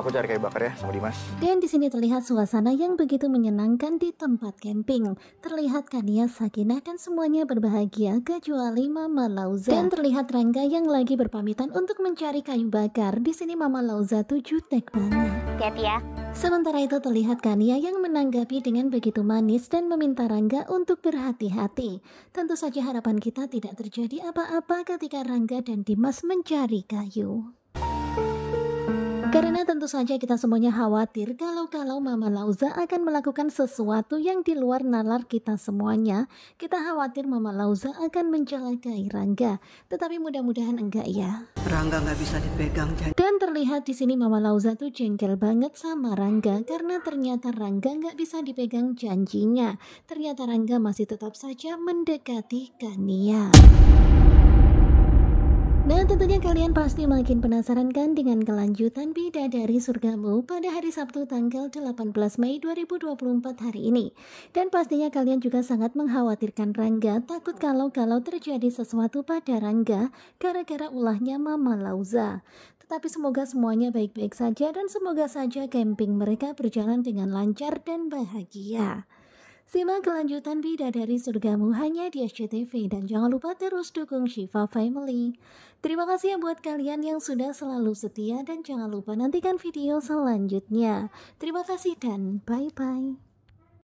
Aku cari kayu bakar ya sama Dimas. Dan di sini terlihat suasana yang begitu menyenangkan di tempat camping. Terlihat Kania sakinah dan semuanya berbahagia kecuali Mama Lauza. Dan terlihat Rangga yang lagi berpamitan untuk mencari kayu bakar. Di sini Mama Lauza tuh jutek banget. Hati-hati ya. Sementara itu terlihat Kania yang menanggapi dengan begitu manis dan meminta Rangga untuk berhati-hati. Tentu saja harapan kita tidak terjadi apa-apa ketika Rangga dan Dimas mencari kayu. Karena tentu saja kita semuanya khawatir kalau-kalau Mama Lauza akan melakukan sesuatu yang di luar nalar kita semuanya. Kita khawatir Mama Lauza akan mencelakai Rangga. Tetapi mudah-mudahan enggak ya. Rangga nggak bisa dipegang. Jadi... Dan terlihat di sini Mama Lauza tuh jengkel banget sama Rangga karena ternyata Rangga nggak bisa dipegang janjinya. Ternyata Rangga masih tetap saja mendekati Kania. Nah, tentunya kalian pasti makin penasaran kan dengan kelanjutan dari Surgamu pada hari Sabtu tanggal 18 Mei 2024 hari ini. Dan pastinya kalian juga sangat mengkhawatirkan Rangga takut kalau-kalau terjadi sesuatu pada Rangga gara-gara ulahnya Mama Lauza. Tetapi semoga semuanya baik-baik saja dan semoga saja camping mereka berjalan dengan lancar dan bahagia. Simak kelanjutan Bidadari Surgamu hanya di SCTV dan jangan lupa terus dukung Shiva Family. Terima kasih ya buat kalian yang sudah selalu setia dan jangan lupa nantikan video selanjutnya. Terima kasih dan bye-bye.